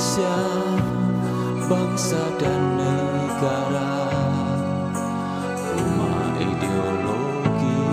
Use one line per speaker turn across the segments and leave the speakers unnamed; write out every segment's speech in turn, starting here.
Indonesia bangsa dan negara rumah ideologi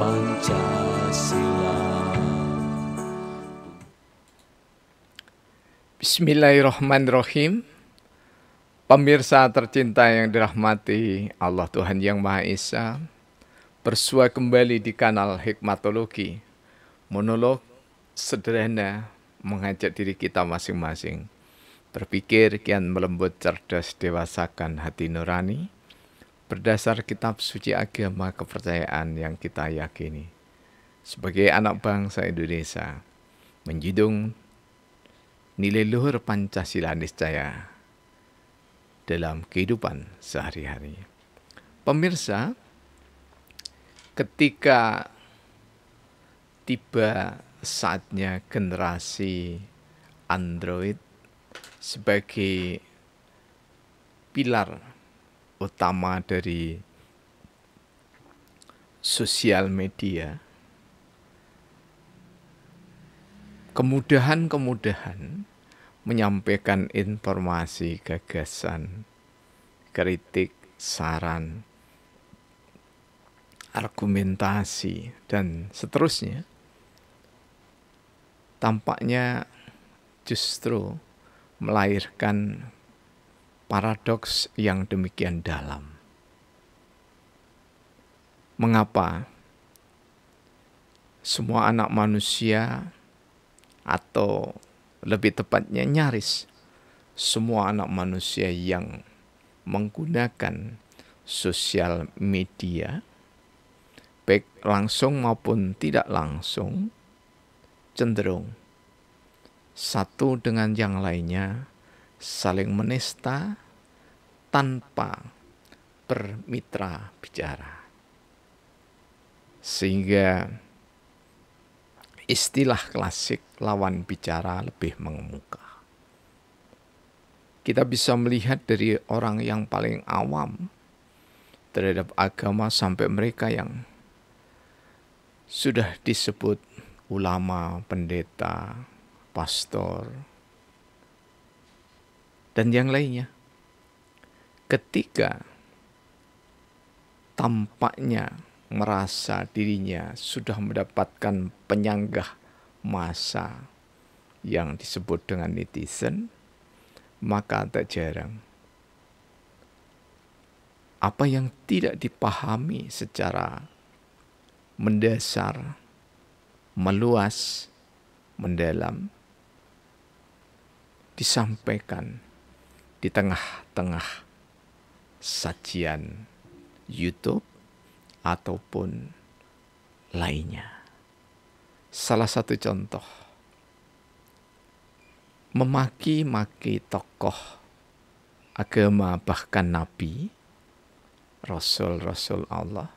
Pancasila Bismillahirrahmanirrahim Pemirsa tercinta yang dirahmati Allah Tuhan Yang Maha Esa Bersua kembali di kanal Hikmatologi Monolog sederhana mengajak diri kita masing-masing. Berpikir kian melembut cerdas dewasakan hati nurani berdasar kitab suci agama kepercayaan yang kita yakini. Sebagai anak bangsa Indonesia, menjidung nilai luhur Pancasila niscaya dalam kehidupan sehari-hari. Pemirsa, ketika tiba saatnya generasi Android sebagai pilar utama dari sosial media. Kemudahan-kemudahan menyampaikan informasi, gagasan, kritik, saran, argumentasi, dan seterusnya tampaknya justru melahirkan paradoks yang demikian dalam. Mengapa semua anak manusia atau lebih tepatnya nyaris semua anak manusia yang menggunakan sosial media baik langsung maupun tidak langsung cenderung satu dengan yang lainnya saling menista tanpa bermitra bicara. Sehingga istilah klasik lawan bicara lebih mengemuka. Kita bisa melihat dari orang yang paling awam terhadap agama sampai mereka yang sudah disebut ulama, pendeta, pastor, dan yang lainnya. Ketika tampaknya merasa dirinya sudah mendapatkan penyanggah masa yang disebut dengan netizen, maka tak jarang apa yang tidak dipahami secara mendasar meluas, mendalam, disampaikan di tengah-tengah sajian YouTube ataupun lainnya. Salah satu contoh, memaki-maki tokoh agama bahkan nabi, rasul-rasul Allah,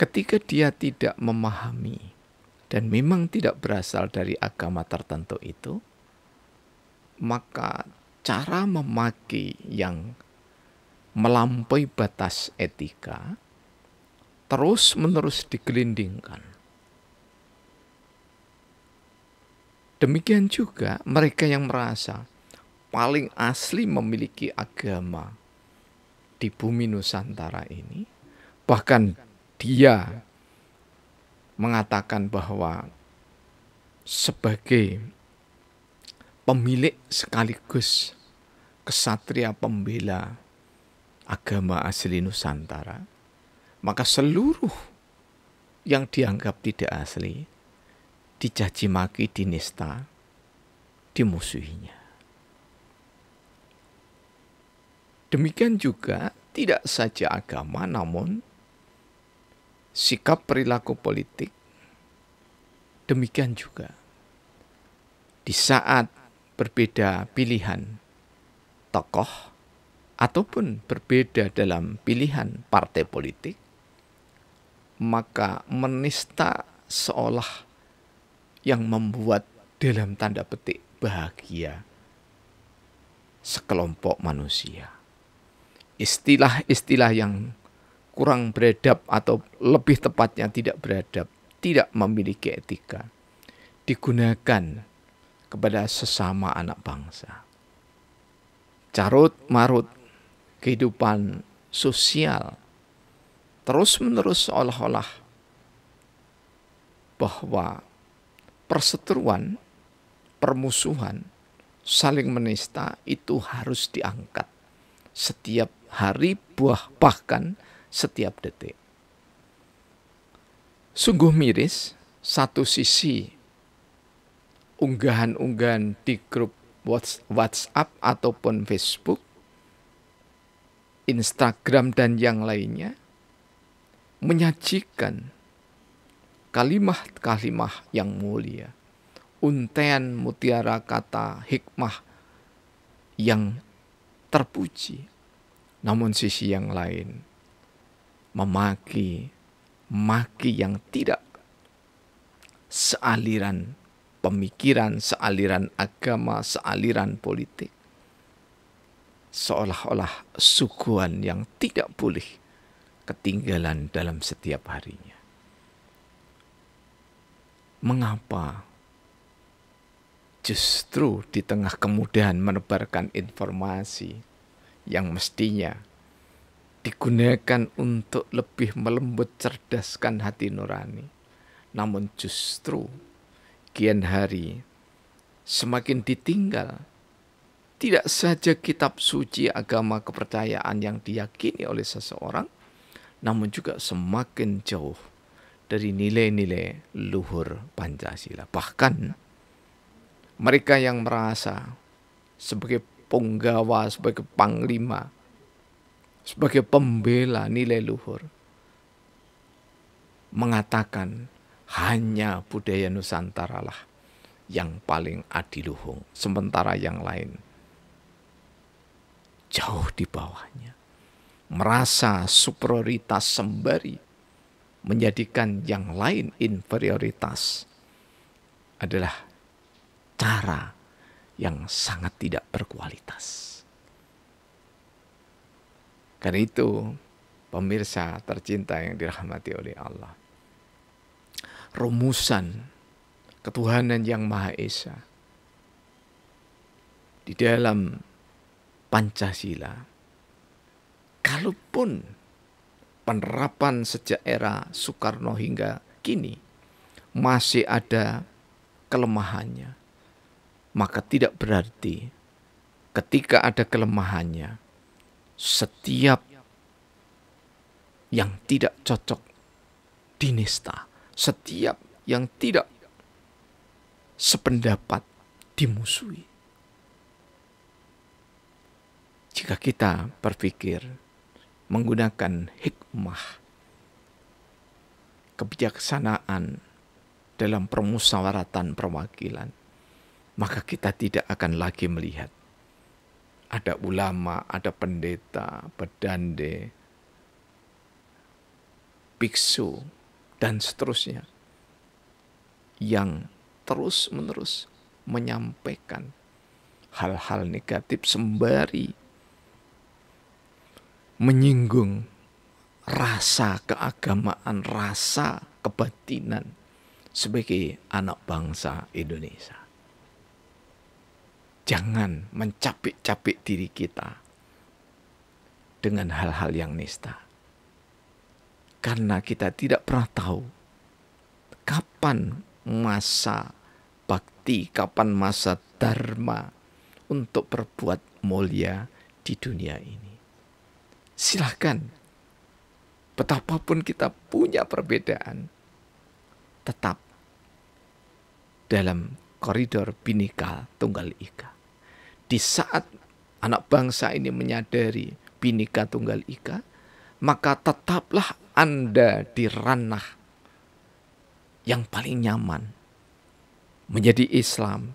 ketika dia tidak memahami dan memang tidak berasal dari agama tertentu itu, maka cara memaki yang melampaui batas etika terus-menerus digelindingkan. Demikian juga mereka yang merasa paling asli memiliki agama di bumi Nusantara ini, bahkan dia mengatakan bahwa sebagai pemilik sekaligus kesatria pembela agama asli Nusantara, maka seluruh yang dianggap tidak asli dicaci maki, dinista, dimusuhinya. Demikian juga tidak saja agama namun sikap perilaku politik. Demikian juga di saat berbeda pilihan tokoh ataupun berbeda dalam pilihan partai politik, maka menista seolah yang membuat dalam tanda petik bahagia sekelompok manusia. Istilah-istilah yang kurang beradab atau lebih tepatnya tidak beradab, tidak memiliki etika, digunakan kepada sesama anak bangsa. Carut marut kehidupan sosial terus-menerus seolah-olah bahwa perseteruan, permusuhan, saling menista itu harus diangkat setiap hari buah bahkan setiap detik. Sungguh miris, satu sisi unggahan-unggahan di grup WhatsApp ataupun Facebook, Instagram dan yang lainnya menyajikan kalimat-kalimat yang mulia, untean mutiara kata hikmah yang terpuji. Namun sisi yang lain, memaki, maki yang tidak sealiran pemikiran, sealiran agama, sealiran politik. Seolah-olah suguhan yang tidak boleh ketinggalan dalam setiap harinya. Mengapa justru di tengah kemudahan menebarkan informasi yang mestinya digunakan untuk lebih melembut cerdaskan hati nurani. Namun justru kian hari semakin ditinggal. Tidak saja kitab suci agama kepercayaan yang diyakini oleh seseorang, namun juga semakin jauh dari nilai-nilai luhur Pancasila. Bahkan mereka yang merasa sebagai penggawa, sebagai panglima, sebagai pembela nilai luhur mengatakan hanya budaya Nusantara lah yang paling adiluhung, sementara yang lain jauh di bawahnya. Merasa superioritas sembari menjadikan yang lain inferioritas adalah cara yang sangat tidak berkualitas. Karena itu, pemirsa tercinta yang dirahmati oleh Allah. Rumusan ketuhanan yang Maha Esa di dalam Pancasila. Kalaupun penerapan sejak era Soekarno hingga kini masih ada kelemahannya, maka tidak berarti ketika ada kelemahannya, setiap yang tidak cocok dinista, setiap yang tidak sependapat dimusuhi. Jika kita berpikir menggunakan hikmah, kebijaksanaan dalam permusawaratan perwakilan, maka kita tidak akan lagi melihat ada ulama, ada pendeta, bedande, biksu, dan seterusnya yang terus-menerus menyampaikan hal-hal negatif sembari menyinggung rasa keagamaan, rasa kebatinan sebagai anak bangsa Indonesia jangan mencapik-capik diri kita dengan hal-hal yang nista. Karena kita tidak pernah tahu kapan masa bakti, kapan masa dharma untuk berbuat mulia di dunia ini. Silahkan, betapapun kita punya perbedaan, tetap dalam koridor binika tunggal ika di saat anak bangsa ini menyadari binika tunggal ika, maka tetaplah Anda di ranah yang paling nyaman. Menjadi Islam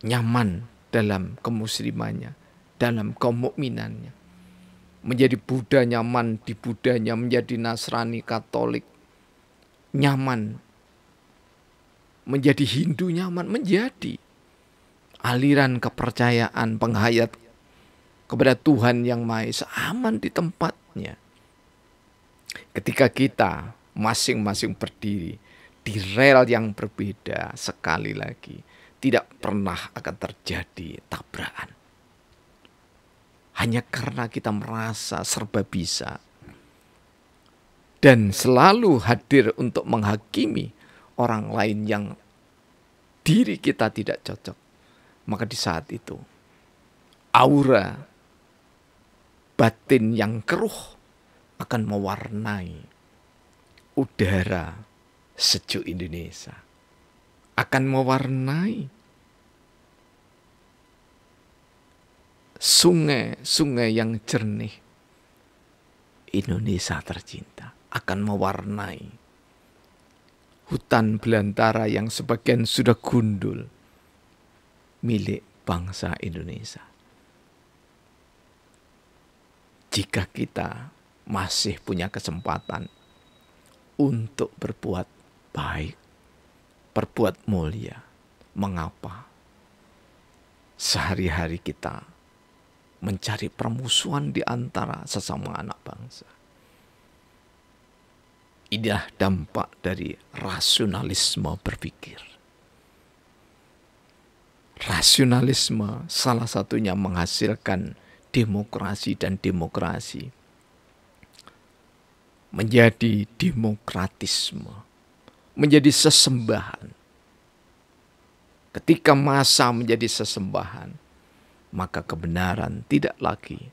nyaman dalam kemuslimannya, dalam kemukminannya. Menjadi Buddha nyaman di Buddhanya, menjadi Nasrani Katolik nyaman. Menjadi Hindu nyaman, menjadi aliran kepercayaan penghayat kepada Tuhan Yang Maha Esa aman di tempatnya. Ketika kita masing-masing berdiri di rel yang berbeda sekali lagi, tidak pernah akan terjadi tabrakan. Hanya karena kita merasa serba bisa dan selalu hadir untuk menghakimi orang lain yang diri kita tidak cocok maka di saat itu aura batin yang keruh akan mewarnai udara sejuk Indonesia. Akan mewarnai sungai-sungai yang jernih. Indonesia tercinta akan mewarnai hutan belantara yang sebagian sudah gundul milik bangsa Indonesia. Jika kita masih punya kesempatan untuk berbuat baik, berbuat mulia, mengapa sehari-hari kita mencari permusuhan di antara sesama anak bangsa? Inilah dampak dari rasionalisme berpikir rasionalisme salah satunya menghasilkan demokrasi dan demokrasi menjadi demokratisme, menjadi sesembahan. Ketika masa menjadi sesembahan, maka kebenaran tidak lagi,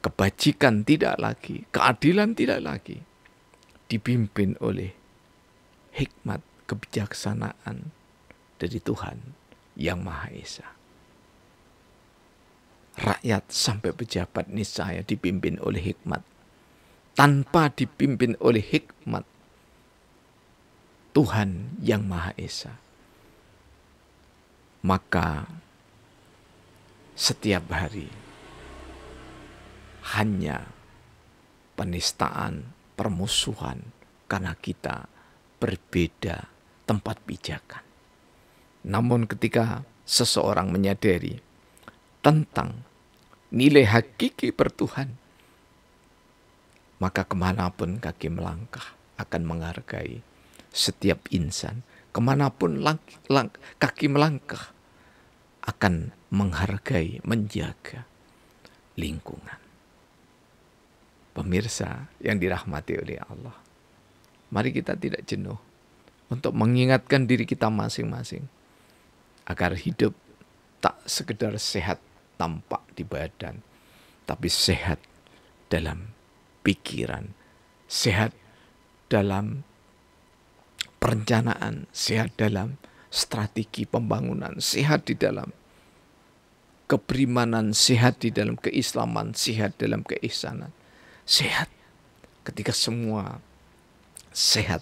kebajikan tidak lagi, keadilan tidak lagi, dipimpin oleh hikmat kebijaksanaan dari Tuhan yang Maha Esa. Rakyat sampai pejabat niscaya dipimpin oleh hikmat. Tanpa dipimpin oleh hikmat, Tuhan yang Maha Esa. Maka setiap hari hanya penistaan, permusuhan karena kita berbeda tempat pijakan. Namun ketika seseorang menyadari tentang nilai hakiki bertuhan, maka kemanapun kaki melangkah akan menghargai setiap insan. Kemanapun lang, lang, kaki melangkah akan menghargai, menjaga lingkungan. Pemirsa yang dirahmati oleh Allah, mari kita tidak jenuh untuk mengingatkan diri kita masing-masing agar hidup tak sekedar sehat tampak di badan, tapi sehat dalam pikiran, sehat dalam perencanaan, sehat dalam strategi pembangunan, sehat di dalam keberimanan, sehat di dalam keislaman, sehat dalam keihsanan, sehat ketika semua sehat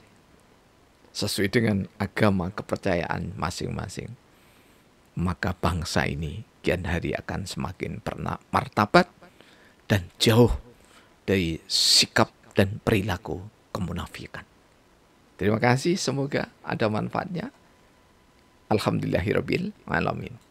sesuai dengan agama kepercayaan masing-masing maka bangsa ini kian hari akan semakin pernah martabat dan jauh dari sikap dan perilaku kemunafikan. Terima kasih, semoga ada manfaatnya. Alhamdulillahirrahmanirrahim. alamin.